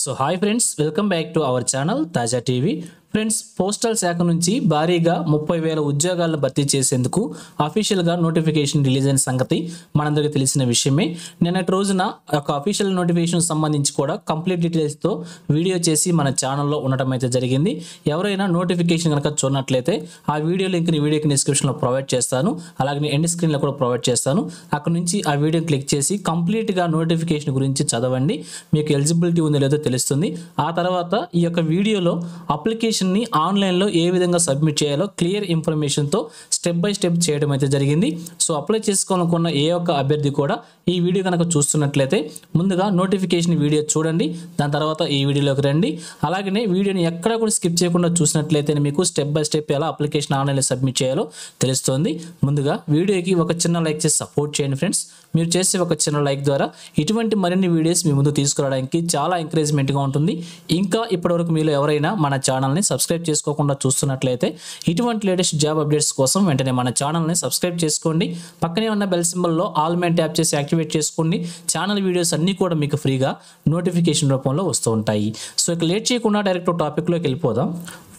So hi friends, welcome back to our channel Taja TV. Friends postal శాఖ నుంచి భారీగా ముప్పై వేల ఉద్యోగాలను భర్తీ చేసేందుకు అఫీషియల్గా నోటిఫికేషన్ రిలీజ్ అయిన సంగతి మనందరికీ తెలిసిన విషయమే నిన్నటి రోజున ఒక అఫీషియల్ నోటిఫికేషన్ సంబంధించి కూడా కంప్లీట్ డీటెయిల్స్తో వీడియో చేసి మన ఛానల్లో ఉండటం అయితే జరిగింది ఎవరైనా నోటిఫికేషన్ కనుక చూడనట్లయితే ఆ వీడియో లింక్ని వీడియోకి డిస్క్రిప్షన్లో ప్రొవైడ్ చేస్తాను అలాగే ఎండ్ స్క్రీన్లో కూడా ప్రొవైడ్ చేస్తాను అక్కడ నుంచి ఆ వీడియో క్లిక్ చేసి కంప్లీట్గా నోటిఫికేషన్ గురించి చదవండి మీకు ఎలిజిబిలిటీ ఉందో లేదో తెలుస్తుంది ఆ తర్వాత ఈ యొక్క వీడియోలో అప్లికేషన్ అప్లికేషన్ని ఆన్లైన్లో ఏ విధంగా సబ్మిట్ చేయాలో క్లియర్ ఇన్ఫర్మేషన్తో స్టెప్ బై స్టెప్ చేయడం అయితే జరిగింది సో అప్లై చేసుకోవాలనుకున్న ఏ ఒక్క అభ్యర్థి కూడా ఈ వీడియో కనుక చూస్తున్నట్లయితే ముందుగా నోటిఫికేషన్ వీడియో చూడండి దాని తర్వాత ఈ వీడియోలోకి రండి అలాగనే వీడియోని ఎక్కడ కూడా స్కిప్ చేయకుండా చూసినట్లయితే మీకు స్టెప్ బై స్టెప్ ఎలా అప్లికేషన్ ఆన్లైన్లో సబ్మిట్ చేయాలో తెలుస్తుంది ముందుగా వీడియోకి ఒక చిన్న లైక్ చేసి సపోర్ట్ చేయండి ఫ్రెండ్స్ మీరు చేసే ఒక చిన్న లైక్ ద్వారా ఇటువంటి మరిన్ని వీడియోస్ మీ ముందు తీసుకురావడానికి చాలా ఎంకరేజ్మెంట్గా ఉంటుంది ఇంకా ఇప్పటివరకు మీలో ఎవరైనా మన ఛానల్ని సబ్స్క్రైబ్ చేసుకోకుండా చూస్తున్నట్లయితే ఇటువంటి లేటెస్ట్ జాబ్ అప్డేట్స్ కోసం వెంటనే మన ఛానల్ని సబ్స్క్రైబ్ చేసుకోండి పక్కనే ఉన్న బెల్ సింబల్లో ఆల్ మెయిన్ ట్యాప్ చేసి యాక్టివేట్ చేసుకోండి ఛానల్ వీడియోస్ అన్నీ కూడా మీకు ఫ్రీగా నోటిఫికేషన్ రూపంలో వస్తూ ఉంటాయి సో ఇక లేట్ చేయకుండా డైరెక్ట్ టాపిక్లోకి వెళ్ళిపోదాం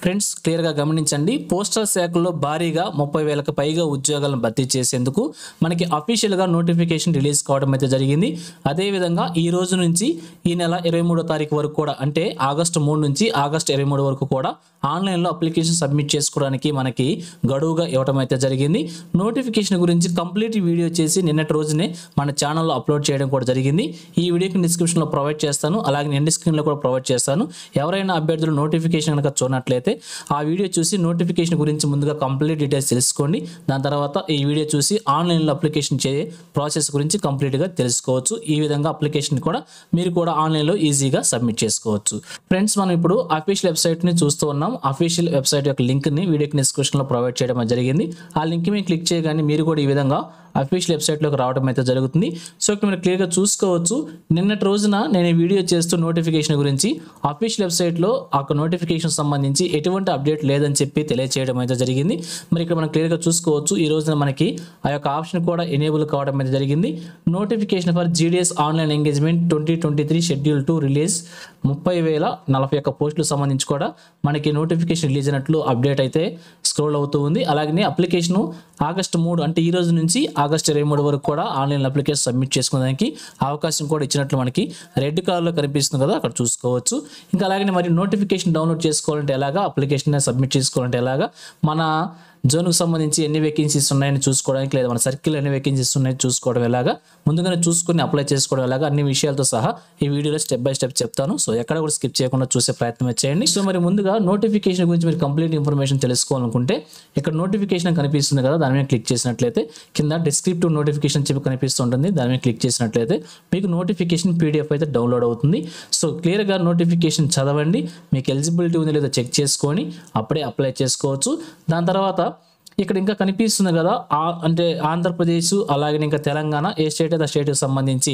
ఫ్రెండ్స్ క్లియర్గా గమనించండి పోస్టల్ శాఖలో భారీగా ముప్పై వేలకు పైగా ఉద్యోగాలను భర్తీ చేసేందుకు మనకి అఫీషియల్గా నోటిఫికేషన్ రిలీజ్ కావడం అయితే జరిగింది అదేవిధంగా ఈ రోజు నుంచి ఈ నెల ఇరవై మూడో తారీఖు వరకు కూడా అంటే ఆగస్టు మూడు నుంచి ఆగస్టు ఇరవై మూడు వరకు కూడా ఆన్లైన్లో అప్లికేషన్ సబ్మిట్ చేసుకోవడానికి మనకి గడువుగా ఇవ్వడం అయితే జరిగింది నోటిఫికేషన్ గురించి కంప్లీట్ వీడియో చేసి నిన్నటి రోజునే మన ఛానల్లో అప్లోడ్ చేయడం కూడా జరిగింది ఈ వీడియోకి డిస్క్రిప్షన్లో ప్రొవైడ్ చేస్తాను అలాగే నేను స్క్రీన్లో కూడా ప్రొవైడ్ చేస్తాను ఎవరైనా అభ్యర్థులు నోటిఫికేషన్ కనుక చూడనట్లయితే ఉంటే ఆ వీడియో చూసి నోటిఫికేషన్ గురించి ముందుగా కంప్లీట్ డీటెయిల్స్ తెలుసుకోండి దాని తర్వాత ఈ వీడియో చూసి ఆన్లైన్లో అప్లికేషన్ చేసే ప్రాసెస్ గురించి కంప్లీట్గా తెలుసుకోవచ్చు ఈ విధంగా అప్లికేషన్ కూడా మీరు కూడా ఆన్లైన్లో ఈజీగా సబ్మిట్ చేసుకోవచ్చు ఫ్రెండ్స్ మనం ఇప్పుడు అఫీషియల్ వెబ్సైట్ని చూస్తూ ఉన్నాం అఫీషియల్ వెబ్సైట్ యొక్క లింక్ని వీడియోకి డిస్క్రిప్షన్లో ప్రొవైడ్ చేయడం జరిగింది ఆ లింక్ మీద క్లిక్ చేయగానే మీరు కూడా ఈ విధంగా అఫీషియల్ వెబ్సైట్లోకి రావడం అయితే జరుగుతుంది సో ఇక్కడ మీరు క్లియర్గా చూసుకోవచ్చు నిన్నటి రోజున నేను వీడియో చేస్తూ నోటిఫికేషన్ గురించి అఫీషియల్ వెబ్సైట్లో ఆ నోటిఫికేషన్ సంబంధించి ఎటువంటి అప్డేట్ లేదని చెప్పి తెలియజేయడం అయితే జరిగింది మరి ఇక్కడ మనం క్లియర్గా చూసుకోవచ్చు ఈ రోజున మనకి ఆ యొక్క ఆప్షన్ కూడా ఎనేబుల్ కావడం అయితే జరిగింది notification for GDS online engagement twenty twenty three schedule two release ముప్పై వేల నలభై ఒక్క పోస్టులకు సంబంధించి కూడా మనకి నోటిఫికేషన్ రిలీజ్ అయినట్లు అప్డేట్ అయితే స్క్రోల్ అవుతూ ఉంది అలాగే అప్లికేషను ఆగస్టు మూడు అంటే ఈ రోజు నుంచి ఆగస్టు ఇరవై మూడు వరకు కూడా ఆన్లైన్ అప్లికేషన్ సబ్మిట్ చేసుకోవడానికి అవకాశం కూడా ఇచ్చినట్లు మనకి రెడ్ కలర్లో కనిపిస్తుంది కదా అక్కడ చూసుకోవచ్చు ఇంకా అలాగే మరి నోటిఫికేషన్ డౌన్లోడ్ చేసుకోవాలంటే ఎలాగా అప్లికేషన్ సబ్మిట్ చేసుకోవాలంటే ఎలాగా మన జోన్కు సంబంధించి ఎన్ని వేకెన్సీస్ ఉన్నాయని చూసుకోవడానికి లేదా మన సర్కిల్ ఎన్ని వేకెన్సీస్ ఉన్నాయని చూసుకోవడం ఎలాగా ముందుగానే చూసుకుని అప్లై చేసుకోవడం ఎలాగా అన్ని విషయాలతో సహా ఈ వీడియోలో స్టెప్ బై స్టెప్ చెప్తాను సో ఎక్కడ కూడా స్కిప్ చేయకుండా చూసే ప్రయత్నం చేయండి సో మరి ముందుగా నోటిఫికేషన్ గురించి మీరు కంప్లీట్ ఇన్ఫర్మేషన్ తెలుసుకోవాలనుకుంటే ఇక్కడ నోటిఫికేషన్ కనిపిస్తుంది కదా దాని మీద క్లిక్ చేసినట్లయితే కింద డిస్క్రిప్టివ్ నోటిఫికేషన్ చెప్పి కనిపిస్తుంటుంది దాని మీద క్లిక్ చేసినట్లయితే మీకు నోటిఫికేషన్ పీడిఎఫ్ అయితే డౌన్లోడ్ అవుతుంది సో క్లియర్గా నోటిఫికేషన్ చదవండి మీకు ఎలిజిబిలిటీ ఉంది లేదా చెక్ చేసుకొని అప్పుడే అప్లై చేసుకోవచ్చు దాని తర్వాత ఇక్కడ ఇంకా కనిపిస్తుంది కదా అంటే ఆంధ్రప్రదేశ్ అలాగే ఇంకా తెలంగాణ ఏ స్టేట్ అయితే ఆ స్టేట్కి సంబంధించి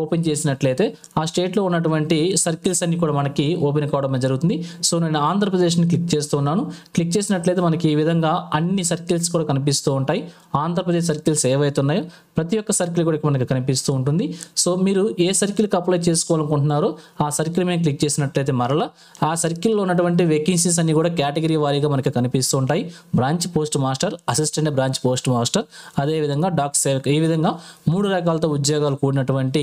ఓపెన్ చేసినట్లయితే ఆ స్టేట్లో ఉన్నటువంటి సర్కిల్స్ అన్ని కూడా మనకి ఓపెన్ కావడం జరుగుతుంది సో నేను ఆంధ్రప్రదేశ్ని క్లిక్ చేస్తున్నాను క్లిక్ చేసినట్లయితే మనకి ఈ విధంగా అన్ని సర్కిల్స్ కూడా కనిపిస్తూ ఉంటాయి ఆంధ్రప్రదేశ్ సర్కిల్స్ ఏవైతే ఉన్నాయో ప్రతి ఒక్క సర్కిల్ కూడా మనకి కనిపిస్తూ ఉంటుంది సో మీరు ఏ సర్కిల్కి అప్లై చేసుకోవాలనుకుంటున్నారో ఆ సర్కిల్ మీద క్లిక్ చేసినట్లయితే మరలా ఆ సర్కిల్లో ఉన్నటువంటి వేకెన్సీస్ అన్ని కూడా కేటగిరీ వారీగా మనకి కనిపిస్తూ ఉంటాయి branch post mark master assistant branch post master అదేవిధంగా డాక్ సేవక్ ఈ విధంగా మూడు రకాలతో ఉద్యోగాలు కూడినటువంటి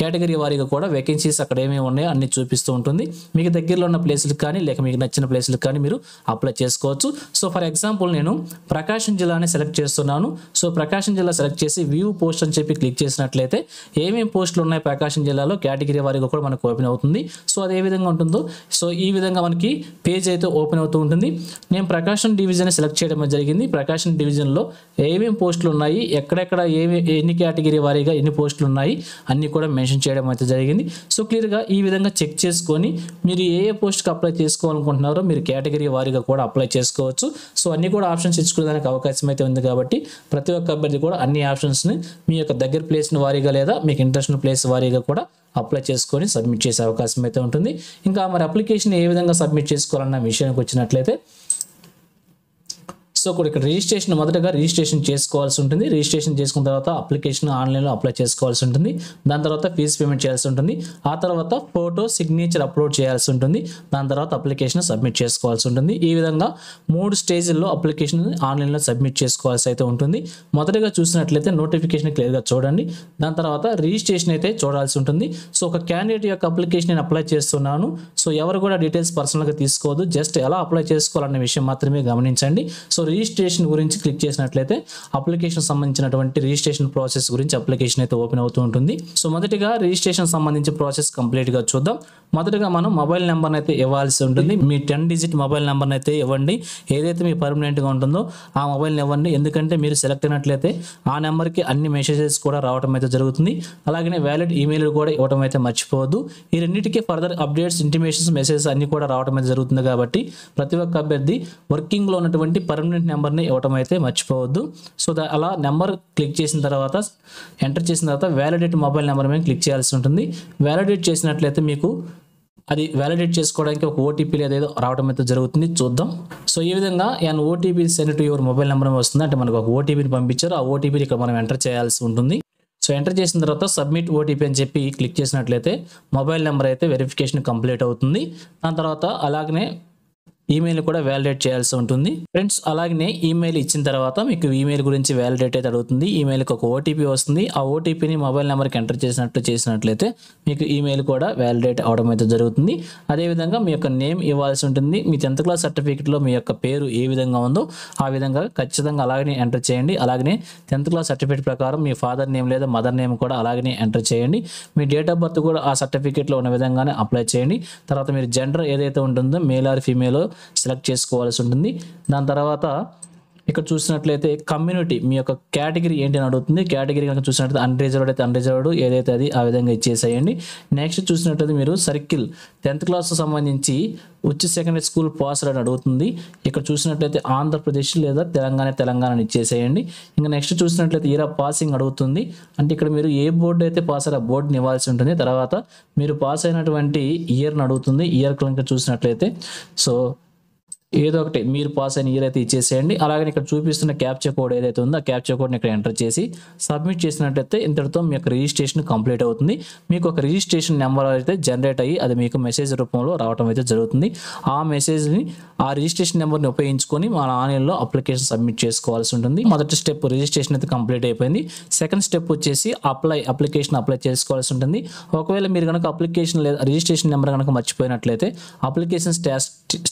కేటగిరీ వారీగా కూడా వేకెన్సీస్ అక్కడ ఏమేమి ఉన్నాయో అన్ని చూపిస్తూ ఉంటుంది మీకు దగ్గరలో ఉన్న ప్లేసులకు కానీ లేక మీకు నచ్చిన ప్లేసులకు కానీ మీరు అప్లై చేసుకోవచ్చు సో ఫర్ ఎగ్జాంపుల్ నేను ప్రకాశం జిల్లాని సెలెక్ట్ చేస్తున్నాను సో ప్రకాశం జిల్లా సెలెక్ట్ చేసి వ్యూ పోస్ట్ అని చెప్పి క్లిక్ చేసినట్లయితే ఏమేమి పోస్టులు ఉన్నాయి ప్రకాశం జిల్లాలో కేటగిరీ వారీగా కూడా మనకు ఓపెన్ అవుతుంది సో అది ఏ విధంగా ఉంటుందో సో ఈ విధంగా మనకి పేజ్ అయితే ఓపెన్ అవుతూ ఉంటుంది నేను ప్రకాశం డివిజన్ సెలెక్ట్ చేయడం జరిగింది ప్రకాశం డివిజన్లో ఏమేమి పోస్టులు ఉన్నాయి ఎక్కడెక్కడ ఏమి ఎన్ని కేటగిరీ వారీగా ఎన్ని పోస్టులు ఉన్నాయి అన్నీ కూడా మెన్షన్ చేయడం అయితే జరిగింది సో క్లియర్గా ఈ విధంగా చెక్ చేసుకొని మీరు ఏ ఏ పోస్ట్కి అప్లై చేసుకోవాలనుకుంటున్నారో మీరు కేటగిరీ వారీగా కూడా అప్లై చేసుకోవచ్చు సో అన్నీ కూడా ఆప్షన్స్ ఇచ్చుకోవడానికి అవకాశం అయితే ఉంది కాబట్టి ప్రతి ఒక్క అభ్యర్థి కూడా అన్ని ఆప్షన్స్ని మీ యొక్క దగ్గర ప్లేస్ని వారీగా లేదా మీకు ఇంట్రెస్ట్ ప్లేస్ వారీగా కూడా అప్లై చేసుకొని సబ్మిట్ చేసే అవకాశం అయితే ఉంటుంది ఇంకా మరి అప్లికేషన్ ఏ విధంగా సబ్మిట్ చేసుకోవాలన్న విషయానికి వచ్చినట్లయితే సో కూడా ఇక్కడ రిజిస్ట్రేషన్ మొదటగా రిజిస్ట్రేషన్ చేసుకోవాల్సి ఉంటుంది రిజిస్ట్రేషన్ చేసుకున్న తర్వాత అప్లికేషన్ ఆన్లైన్లో అప్లై చేసుకోవాల్సి ఉంటుంది దాని తర్వాత ఫీజు పేమెంట్ చేయాల్సి ఉంటుంది ఆ తర్వాత ఫోటో సిగ్నేచర్ అప్లోడ్ చేయాల్సి ఉంటుంది దాని తర్వాత అప్లికేషన్ సబ్మిట్ చేసుకోవాల్సి ఉంటుంది ఈ విధంగా మూడు స్టేజ్ల్లో అప్లికేషన్ ఆన్లైన్లో సబ్మిట్ చేసుకోవాల్సి అయితే ఉంటుంది మొదటగా చూసినట్లయితే నోటిఫికేషన్ క్లియర్గా చూడండి దాని తర్వాత రిజిస్ట్రేషన్ అయితే చూడాల్సి ఉంటుంది సో ఒక క్యాండిడేట్ యొక్క అప్లికేషన్ నేను అప్లై చేస్తున్నాను సో ఎవరు కూడా డీటెయిల్స్ పర్సనల్గా తీసుకోవద్దు జస్ట్ ఎలా అప్లై చేసుకోవాలనే విషయం మాత్రమే గమనించండి సో రిజిస్ట్రేషన్ గురించి క్లిక్ చేసినట్లయితే అప్లికేషన్ సంబంధించినటువంటి రిజిస్ట్రేషన్ ప్రాసెస్ గురించి అప్లికేషన్ అయితే ఓపెన్ అవుతూ ఉంటుంది సో మొదటిగా రిజిస్ట్రేషన్ సంబంధించి ప్రాసెస్ కంప్లీట్గా చూద్దాం మొదటగా మనం మొబైల్ నెంబర్ అయితే ఇవ్వాల్సి ఉంటుంది మీ టెన్ డిజిట్ మొబైల్ నెంబర్ అయితే ఇవ్వండి ఏదైతే మీ పర్మనెంట్గా ఉంటుందో ఆ మొబైల్ని ఇవ్వండి ఎందుకంటే మీరు సెలెక్ట్ అయినట్లయితే ఆ నెంబర్కి అన్ని మెసేజెస్ కూడా రావడం అయితే జరుగుతుంది అలాగే వ్యాలిడ్ ఈమెయిల్ కూడా ఇవ్వడం అయితే మర్చిపోవద్దు ఈ రెండింటికి ఫర్దర్ అప్డేట్స్ ఇంటిమేషన్స్ మెసేజెస్ అన్ని కూడా రావడం అయితే జరుగుతుంది కాబట్టి ప్రతి ఒక్క అభ్యర్థి వర్కింగ్లో ఉన్నటువంటి పర్మనెంట్ పర్మనెంట్ నెంబర్ని ఇవ్వటం అయితే మర్చిపోవద్దు సో అలా నెంబర్ క్లిక్ చేసిన తర్వాత ఎంటర్ చేసిన తర్వాత వ్యాలిడేట్ మొబైల్ నెంబర్ మీద క్లిక్ చేయాల్సి ఉంటుంది వ్యాలిడేట్ చేసినట్లయితే మీకు అది వ్యాలిడేట్ చేసుకోవడానికి ఒక ఓటీపీ లేదేదో రావడం అయితే జరుగుతుంది చూద్దాం సో ఈ విధంగా ఏమైనా OTP send to your mobile number వస్తుంది అంటే మనకు ఒక ఓటీపీని పంపించారు ఆ ఓటీపీని ఇక్కడ మనం ఎంటర్ చేయాల్సి ఉంటుంది సో ఎంటర్ చేసిన తర్వాత సబ్మిట్ ఓటీపీ అని చెప్పి క్లిక్ చేసినట్లయితే మొబైల్ నెంబర్ అయితే వెరిఫికేషన్ కంప్లీట్ అవుతుంది దాని తర్వాత అలాగనే ఈమెయిల్ కూడా వ్యాలిడేట్ చేయాల్సి ఉంటుంది ఫ్రెండ్స్ అలాగనే ఈమెయిల్ ఇచ్చిన తర్వాత మీకు ఈమెయిల్ గురించి వ్యాలిడేట్ అయితే అడుగుతుంది ఈమెయిల్కి ఒక ఓటీపీ వస్తుంది ఆ ఓటీపీని మొబైల్ నెంబర్కి ఎంటర్ చేసినట్లు చేసినట్లయితే మీకు ఈమెయిల్ కూడా వ్యాలిడేట్ అవడం అయితే జరుగుతుంది అదేవిధంగా మీ యొక్క నేమ్ ఇవ్వాల్సి ఉంటుంది మీ టెన్త్ క్లాస్ సర్టిఫికేట్లో మీ యొక్క పేరు ఏ విధంగా ఉందో ఆ విధంగా ఖచ్చితంగా అలాగనే ఎంటర్ చేయండి అలాగనే టెన్త్ క్లాస్ సర్టిఫికేట్ ప్రకారం మీ ఫాదర్ నేమ్ లేదా మదర్ నేమ్ కూడా అలాగనే ఎంటర్ చేయండి మీ డేట్ ఆఫ్ బర్త్ కూడా ఆ సర్టిఫికేట్లో ఉన్న విధంగానే అప్లై చేయండి తర్వాత మీరు జెండర్ ఏదైతే ఉంటుందో మేల్ ఆర్ ఫీమేలో సెలెక్ట్ చేసుకోవాల్సి ఉంటుంది దాని తర్వాత ఇక్కడ చూసినట్లయితే కమ్యూనిటీ మీ యొక్క కేటగిరీ ఏంటి అని అడుగుతుంది కేటగిరీ కనుక చూసినట్లయితే అన్రిజర్వ్డ్ అయితే అన్రిజర్వ్డ్ ఏదైతే అది ఆ విధంగా ఇచ్చేసేయండి నెక్స్ట్ చూసినట్లయితే మీరు సర్కిల్ టెన్త్ క్లాస్కి సంబంధించి ఉచ్చ సెకండరీ స్కూల్ పాస్ అని అడుగుతుంది ఇక్కడ చూసినట్లయితే ఆంధ్రప్రదేశ్ లేదా తెలంగాణ తెలంగాణ ఇచ్చేసేయండి ఇంకా నెక్స్ట్ చూసినట్లయితే ఈరా పాసింగ్ అడుగుతుంది అంటే ఇక్కడ మీరు ఏ బోర్డు అయితే పాస్ అయ్యారు ఆ బోర్డుని ఇవ్వాల్సి ఉంటుంది తర్వాత మీరు పాస్ అయినటువంటి ఇయర్ని అడుగుతుంది ఇయర్ కనుక చూసినట్లయితే సో ఏదో ఒకటి మీరు పాస్ అయిన ఇయర్ అయితే ఇచ్చేసేయండి అలాగే ఇక్కడ చూపిస్తున్న క్యాప్చర్ కోడ్ ఏదైతే ఉందో ఆ క్యాప్చర్ కోడ్ని ఇక్కడ ఎంటర్ చేసి సబ్మిట్ చేసినట్టయితే ఇంతటితో మీ యొక్క రిజిస్ట్రేషన్ కంప్లీట్ అవుతుంది మీకు ఒక రిజిస్ట్రేషన్ నెంబర్ అయితే జనరేట్ అయ్యి అది మీకు మెసేజ్ రూపంలో రావడం అయితే జరుగుతుంది ఆ మెసేజ్ని ఆ రిజిస్ట్రేషన్ నెంబర్ని ఉపయోగించుకొని మన ఆన్లైన్లో అప్లికేషన్ సబ్మిట్ చేసుకోవాల్సి ఉంటుంది మొదటి స్టెప్ రిజిస్ట్రేషన్ అయితే కంప్లీట్ అయిపోయింది సెకండ్ స్టెప్ వచ్చేసి అప్లై అప్లికేషన్ అప్లై చేసుకోవాల్సి ఉంటుంది ఒకవేళ మీరు కనుక అప్లికేషన్ లేదా రిజిస్ట్రేషన్ నెంబర్ కనుక మర్చిపోయినట్లయితే అప్లికేషన్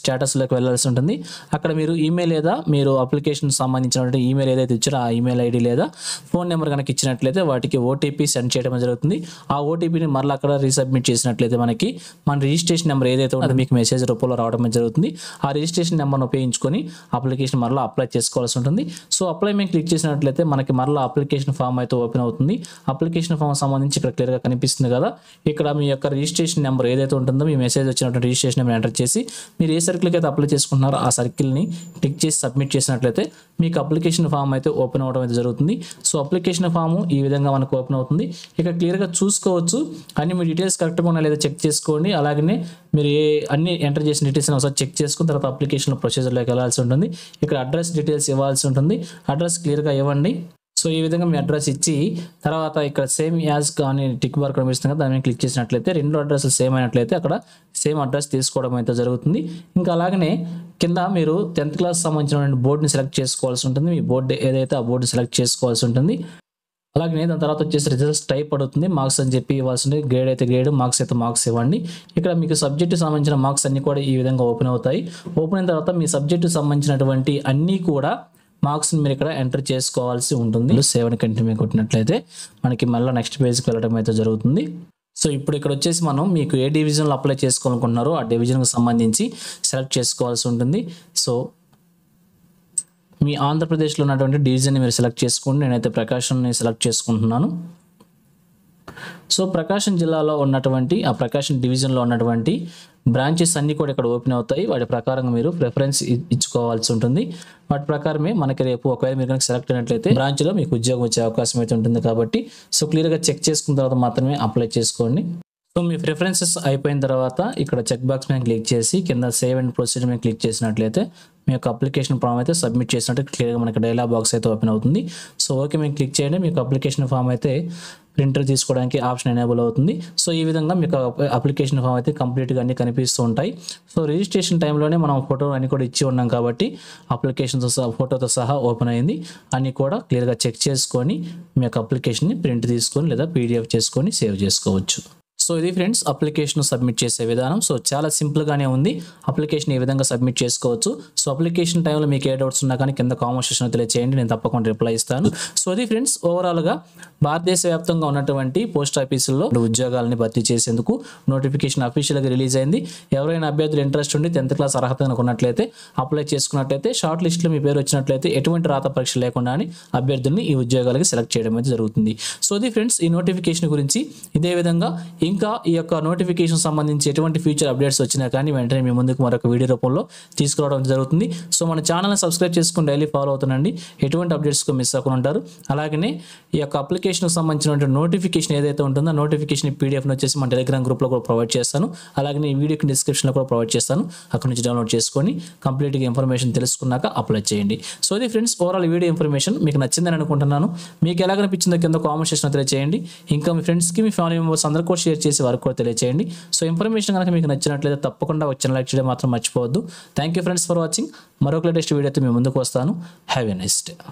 స్టేటస్లోకి వెళ్ళాల్సి ఉంటుంది అక్కడ మీరు ఈమెయిల్ లేదా మీరు అప్లికేషన్ సంబంధించినటువంటి ఈమెయిల్ ఏదైతే ఇచ్చారో ఆ ఈమెయిల్ ఐడి లేదా ఫోన్ నెంబర్ కనుక ఇచ్చినట్లయితే వాటికి ఓటీపీ సెండ్ చేయడం జరుగుతుంది ఆ ఓటీపీని మరలా అక్కడ రీసబ్మిట్ చేసినట్లయితే మనకి మన రిజిస్ట్రేషన్ నెంబర్ ఏదైతే ఉంటుందో మీకు మెసేజ్ రూపంలో రావడం జరుగుతుంది ఆ రిజిస్ట్రేషన్ నెంబర్ను ఉపయోగించుకొని అప్లికేషన్ మరలా అప్లై చేసుకోవాల్సి ఉంటుంది సో అప్లై మేము క్లిక్ చేసినట్లయితే మనకి మరలా అప్లికేషన్ ఫామ్ అయితే ఓపెన్ అవుతుంది అప్లికేషన్ ఫామ్ సంబంధించి ఇక్కడ క్లియర్గా కనిపిస్తుంది కదా ఇక్కడ మీ యొక్క రిజిస్ట్రేషన్ నెంబర్ ఏదైతే ఉంటుందో మీ మెసేజ్ వచ్చినటువంటి రిజిస్ట్రేషన్ నెంబర్ ఎంటర్ చేసి మీరు ఏ సర్కిల్కి అయితే అప్లై చేసుకుంటారు చేసుకుంటున్నారో ఆ సర్కిల్ని టిక్ చేసి సబ్మిట్ చేసినట్లయితే మీకు అప్లికేషన్ ఫామ్ అయితే ఓపెన్ అవ్వడం అయితే జరుగుతుంది సో అప్లికేషన్ ఫామ్ ఈ విధంగా మనకు ఓపెన్ అవుతుంది ఇక క్లియర్గా చూసుకోవచ్చు అన్ని మీ డీటెయిల్స్ కరెక్ట్గా ఉన్నా లేదా చెక్ చేసుకోండి అలాగనే మీరు ఏ అన్ని ఎంటర్ చేసిన డీటెయిల్స్ని ఒకసారి చెక్ చేసుకుని తర్వాత అప్లికేషన్ ప్రొసీజర్లోకి వెళ్ళాల్సి ఉంటుంది ఇక్కడ అడ్రస్ డీటెయిల్స్ ఇవ్వాల్సి ఉంటుంది అడ్రస్ క్లియర్గా ఇవ్వండి సో ఈ విధంగా మీ అడ్రస్ ఇచ్చి తర్వాత ఇక్కడ సేమ్ యాజ్ కానీ టిక్ బార్ కనిపిస్తుంది కదా దాని క్లిక్ చేసినట్లయితే రెండు అడ్రస్లు సేమ్ అయినట్లయితే అక్కడ సేమ్ అడ్రస్ తీసుకోవడం అయితే జరుగుతుంది ఇంకా అలాగనే కింద మీరు టెన్త్ క్లాస్ సంబంధించిన బోర్డుని సెలెక్ట్ చేసుకోవాల్సి ఉంటుంది మీ బోర్డు ఏదైతే ఆ బోర్డు సెలెక్ట్ చేసుకోవాల్సి ఉంటుంది అలాగే దాని తర్వాత వచ్చేసి రిజల్ట్స్ టైప్ పడుతుంది మార్క్స్ అని చెప్పి ఇవ్వాల్సి ఉంటుంది గ్రేడ్ అయితే గ్రేడ్ మార్క్స్ అయితే మార్క్స్ ఇవ్వండి ఇక్కడ మీకు సబ్జెక్టు సంబంధించిన మార్క్స్ అన్నీ కూడా ఈ విధంగా ఓపెన్ అవుతాయి ఓపెన్ అయిన తర్వాత మీ సబ్జెక్టు సంబంధించినటువంటి అన్నీ కూడా మార్క్స్ని మీరు ఇక్కడ ఎంటర్ చేసుకోవాల్సి ఉంటుంది సెవెన్ కంటిన్యూ కొట్టినట్లయితే మనకి మళ్ళీ నెక్స్ట్ పేజ్కి వెళ్ళడం అయితే జరుగుతుంది సో ఇప్పుడు ఇక్కడ వచ్చేసి మనం మీకు ఏ డివిజన్లో అప్లై చేసుకోవాలనుకుంటున్నారో ఆ డివిజన్కి సంబంధించి సెలెక్ట్ చేసుకోవాల్సి ఉంటుంది సో మీ ఆంధ్రప్రదేశ్లో ఉన్నటువంటి డివిజన్ని మీరు సెలెక్ట్ చేసుకోండి నేనైతే ప్రకాశంని సెలెక్ట్ చేసుకుంటున్నాను సో ప్రకాశం జిల్లాలో ఉన్నటువంటి ఆ ప్రకాశం డివిజన్లో ఉన్నటువంటి బ్రాంచెస్ అన్నీ కూడా ఇక్కడ ఓపెన్ అవుతాయి వాటి ప్రకారంగా మీరు ప్రిఫరెన్స్ ఇచ్చుకోవాల్సి ఉంటుంది వాటి ప్రకారమే మనకి రేపు ఒకవేళ మీరు కనుక సెలెక్ట్ అయినట్లయితే బ్రాంచ్లో మీకు ఉద్యోగం వచ్చే అవకాశం అయితే ఉంటుంది కాబట్టి సో క్లియర్గా చెక్ చేసుకున్న తర్వాత మాత్రమే అప్లై చేసుకోండి సో మీ ప్రిఫరెన్సెస్ అయిపోయిన తర్వాత ఇక్కడ చెక్ బాక్స్ మీద క్లిక్ చేసి కింద సేవ్ అండ్ ప్రొసీజర్ మీద క్లిక్ చేసినట్లయితే మీ యొక్క అప్లికేషన్ ఫామ్ అయితే సబ్మిట్ చేసినట్టు క్లియర్గా మనకి డైలాగ్ బాక్స్ అయితే ఓపెన్ అవుతుంది సో ఓకే మేము క్లిక్ చేయండి మీకు అప్లికేషన్ ఫామ్ అయితే ప్రింటర్ తీసుకోవడానికి ఆప్షన్ ఎనేబుల్ అవుతుంది సో ఈ విధంగా మీకు అప్లికేషన్ ఫామ్ అయితే కంప్లీట్గా అన్ని కనిపిస్తూ ఉంటాయి సో రిజిస్ట్రేషన్ టైంలోనే మనం ఫోటో అన్ని కూడా ఇచ్చి ఉన్నాం కాబట్టి అప్లికేషన్తో సహా ఫోటోతో సహా ఓపెన్ అయింది అన్నీ కూడా క్లియర్గా చెక్ చేసుకొని మీ యొక్క అప్లికేషన్ని ప్రింట్ తీసుకొని లేదా పీడిఎఫ్ చేసుకొని సేవ్ చేసుకోవచ్చు సో ఇది ఫ్రెండ్స్ అప్లికేషన్ సబ్మిట్ చేసే విధానం సో చాలా సింపుల్గానే ఉంది అప్లికేషన్ ఈ విధంగా సబ్మిట్ చేసుకోవచ్చు సో అప్లికేషన్ టైంలో మీకు ఏ డౌట్స్ ఉన్నా కానీ కింద కామెంట్ సెక్షన్లో తెలియజేయండి నేను తప్పకుండా రిప్లై ఇస్తాను సో ఇది ఫ్రెండ్స్ ఓవరాల్గా భారతదేశ వ్యాప్తంగా ఉన్నటువంటి పోస్ట్ ఆఫీసుల్లో ఉద్యోగాలని భర్తీ చేసేందుకు నోటిఫికేషన్ అఫీషియల్గా రిలీజ్ అయింది ఎవరైనా అభ్యర్థులు ఇంట్రెస్ట్ ఉండి టెన్త్ క్లాస్ అర్హత అనుకున్నట్లయితే అప్లై చేసుకున్నట్లయితే షార్ట్ లిస్ట్లో మీ పేరు వచ్చినట్లయితే ఎటువంటి రాత పరీక్ష లేకుండా అభ్యర్థుల్ని ఈ ఉద్యోగాలకి సెలెక్ట్ చేయడం అయితే జరుగుతుంది సో ఇది ఫ్రెండ్స్ ఈ నోటిఫికేషన్ గురించి ఇదే విధంగా ఇంకా ఈ యొక్క నోటిఫికేషన్ సంబంధించి ఎటువంటి ఫ్యూచర్ అప్డేట్స్ వచ్చినా కానీ వెంటనే మీ ముందుకు మరొక వీడియో రూపంలో తీసుకురావడం జరుగుతుంది సో మన ఛానల్ని సబ్స్క్రైబ్ చేసుకుని డైలీ ఫాలో అవుతుందండి ఎటువంటి అప్డేట్స్కు మిస్ అవ్వకుండా ఉంటారు అలాగనే ఈ యొక్క అప్లికేషన్కి సంబంధించిన నోటిఫికేషన్ ఏదైతే ఉంటుందో నోటిఫికేషన్ పీడిఎఫ్ని వచ్చేసి మన టెలిగ్రామ్ గ్రూప్లో కూడా ప్రొవైడ్ చేస్తాను అలాగే ఈ వీడియోకి డిస్క్రిప్షన్లో కూడా ప్రొవైడ్ చేస్తాను అక్కడ నుంచి డౌన్లోడ్ చేసుకొని కంప్లీట్గా ఇన్ఫర్మేషన్ తెలుసుకున్నాక అప్లై చేయండి సో ఇది ఫ్రెండ్స్ ఓవరాల్ వీడియో ఇన్ఫర్మేషన్ మీకు నచ్చిందని అనుకుంటున్నాను మీకు ఎలాగనిపించిందో కింద కామెంట్ సెక్షన్ తెలియజేయండి ఇంకా మీ ఫ్రెండ్స్కి మీ ఫ్యామిలీ మెంబర్స్ అందరూ కూడా షేర్ దయచేసి వారికి కూడా తెలియచేయండి సో ఇన్ఫర్మేషన్ కనుక మీకు నచ్చినట్లయితే తప్పకుండా వచ్చిన లైక్ చేయడం మాత్రం మర్చిపోవద్దు thank you friends for watching మరొక లేటెస్ట్ వీడియోతో మీ ముందుకు వస్తాను హ్యావ్ ఎ